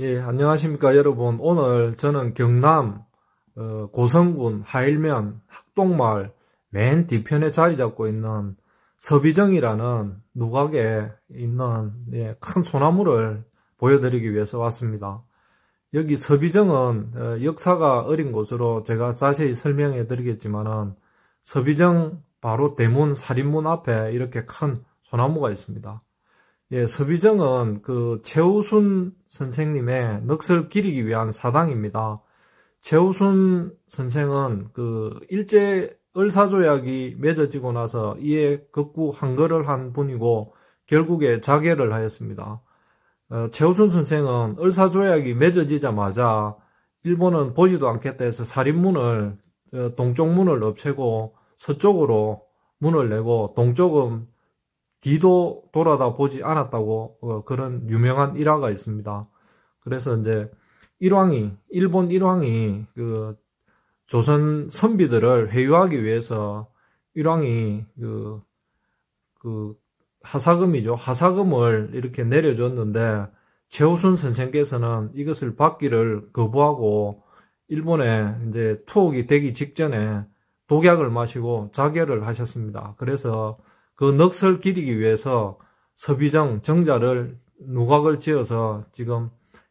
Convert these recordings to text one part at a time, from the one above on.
예, 안녕하십니까 여러분. 오늘 저는 경남 어, 고성군 하일면 학동마을 맨 뒤편에 자리 잡고 있는 서비정이라는 누각에 있는 예, 큰 소나무를 보여드리기 위해서 왔습니다. 여기 서비정은 어, 역사가 어린 곳으로 제가 자세히 설명해 드리겠지만은 서비정 바로 대문 사림문 앞에 이렇게 큰 소나무가 있습니다. 예, 서비정은 그 최우순 선생님의 넋을 기리기 위한 사당입니다. 최우순 선생은 그 일제 을사조약이 맺어지고 나서 이에 극구 한거를 한 분이고 결국에 자결을 하였습니다. 어, 최우순 선생은 을사조약이 맺어지자마자 일본은 보지도 않겠다 해서 살인문을 어, 동쪽 문을 없애고 서쪽으로 문을 내고 동쪽은 뒤도 돌아다 보지 않았다고 어, 그런 유명한 일화가 있습니다. 그래서 이제 일왕이 일본 일왕이 그 조선 선비들을 회유하기 위해서 일왕이 그, 그 하사금이죠 하사금을 이렇게 내려줬는데 최우순 선생께서는 이것을 받기를 거부하고 일본에 이제 투옥이 되기 직전에 독약을 마시고 자결을 하셨습니다. 그래서 그 넋을 기리기 위해서 서비정 정자를 누각을 지어서 지금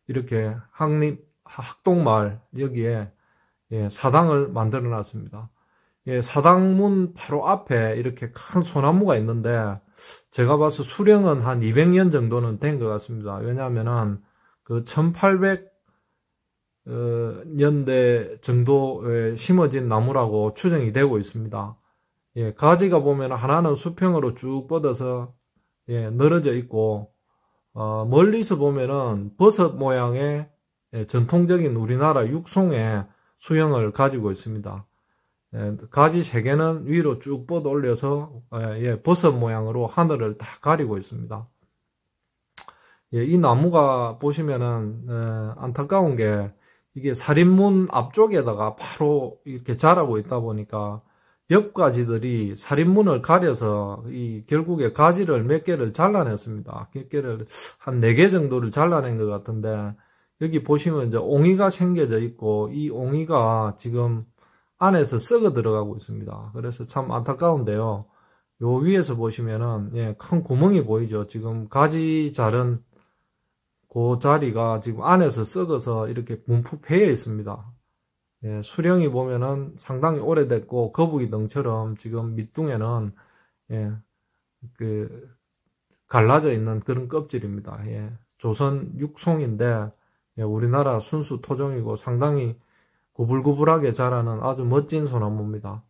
이렇게 학립 학동마을 여기에 예, 사당을 만들어 놨습니다. 예, 사당문 바로 앞에 이렇게 큰 소나무가 있는데 제가 봐서 수령은 한 200년 정도는 된 것 같습니다. 왜냐하면그 1800년대 어, 정도에 심어진 나무라고 추정이 되고 있습니다. 예, 가지가 보면 하나는 수평으로 쭉 뻗어서 예, 늘어져 있고 어, 멀리서 보면은 버섯 모양의 예, 전통적인 우리나라 육송의 수형을 가지고 있습니다. 예, 가지 세 개는 위로 쭉 뻗어 올려서 어, 예, 버섯 모양으로 하늘을 다 가리고 있습니다. 예, 이 나무가 보시면은 어, 안타까운 게 이게 살인문 앞쪽에다가 바로 이렇게 자라고 있다 보니까 옆가지들이 살인문을 가려서 이 결국에 가지를 몇 개를 잘라냈습니다. 몇 개를 한 네 개 정도를 잘라낸 것 같은데 여기 보시면 이제 옹이가 생겨져 있고 이 옹이가 지금 안에서 썩어 들어가고 있습니다. 그래서 참 안타까운데요. 요 위에서 보시면은 예, 큰 구멍이 보이죠. 지금 가지 자른 그 자리가 지금 안에서 썩어서 이렇게 분푹 패여 있습니다. 예, 수령이 보면은 상당히 오래됐고 거북이 등처럼 지금 밑둥에는 예, 그 갈라져 있는 그런 껍질입니다. 예, 조선 육송인데 예, 우리나라 순수 토종이고 상당히 구불구불하게 자라는 아주 멋진 소나무입니다.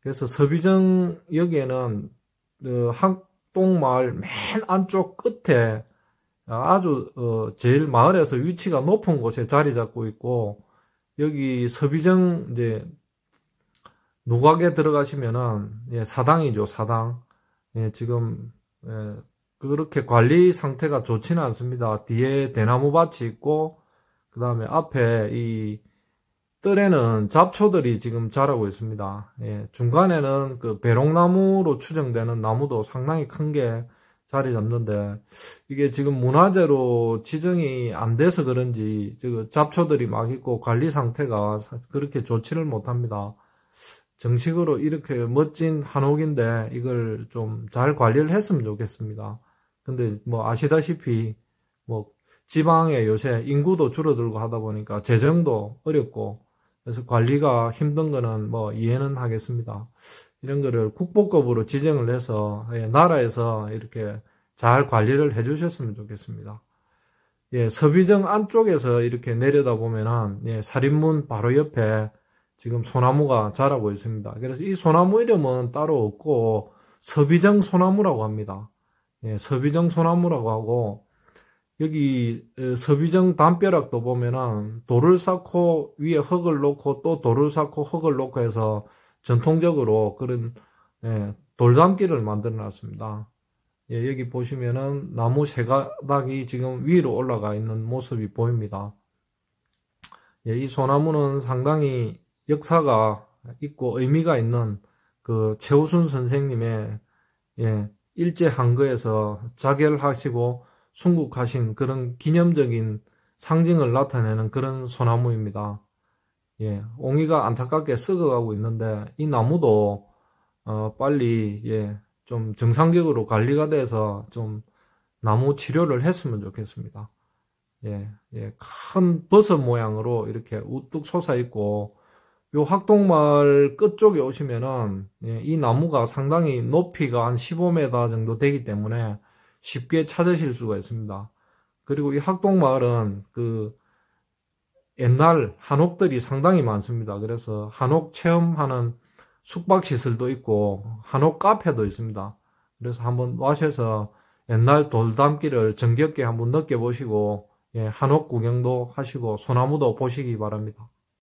그래서 서비정 여기에는 그 어, 학동마을 맨 안쪽 끝에 아주 어, 제일 마을에서 위치가 높은 곳에 자리 잡고 있고 여기 서비정 이제 노각에 들어가시면은 예, 사당이죠 사당 예, 지금 예, 그렇게 관리 상태가 좋지는 않습니다 뒤에 대나무 밭이 있고 그 다음에 앞에 이 뜰에는 잡초들이 지금 자라고 있습니다 예, 중간에는 그 배롱나무로 추정되는 나무도 상당히 큰게 자리 잡는데 이게 지금 문화재로 지정이 안 돼서 그런지 지금 잡초들이 막 있고 관리 상태가 그렇게 좋지를 못합니다. 정식으로 이렇게 멋진 한옥인데 이걸 좀 잘 관리를 했으면 좋겠습니다. 근데 뭐 아시다시피 뭐 지방에 요새 인구도 줄어들고 하다 보니까 재정도 어렵고 그래서 관리가 힘든 거는 뭐 이해는 하겠습니다. 이런 거를 국보급으로 지정을 해서 예, 나라에서 이렇게 잘 관리를 해 주셨으면 좋겠습니다. 예, 서비정 안쪽에서 이렇게 내려다 보면은 예, 사림문 바로 옆에 지금 소나무가 자라고 있습니다. 그래서 이 소나무 이름은 따로 없고 서비정 소나무라고 합니다. 예, 서비정 소나무라고 하고 여기 어, 서비정 담벼락도 보면은 돌을 쌓고 위에 흙을 놓고 또 돌을 쌓고 흙을 놓고 해서 전통적으로 그런 예, 돌담길을 만들어 놨습니다. 예, 여기 보시면은 나무 세 가닥이 지금 위로 올라가 있는 모습이 보입니다. 예, 이 소나무는 상당히 역사가 있고 의미가 있는 그 최우순 선생님의 예, 일제 항거에서 자결하시고 순국하신 그런 기념적인 상징을 나타내는 그런 소나무입니다. 예, 옹이가 안타깝게 썩어가고 있는데 이 나무도 어, 빨리 예, 좀 정상적으로 관리가 돼서 좀 나무 치료를 했으면 좋겠습니다. 예, 예, 큰 버섯 모양으로 이렇게 우뚝 솟아 있고, 요 학동마을 끝쪽에 오시면은, 예, 이 나무가 상당히 높이가 한 15m 정도 되기 때문에 쉽게 찾으실 수가 있습니다. 그리고 이 학동마을은 그 옛날 한옥들이 상당히 많습니다. 그래서 한옥 체험하는 숙박시설도 있고 한옥 카페도 있습니다. 그래서 한번 와셔서 옛날 돌담길을 정겹게 한번 느껴보시고 예, 한옥 구경도 하시고 소나무도 보시기 바랍니다.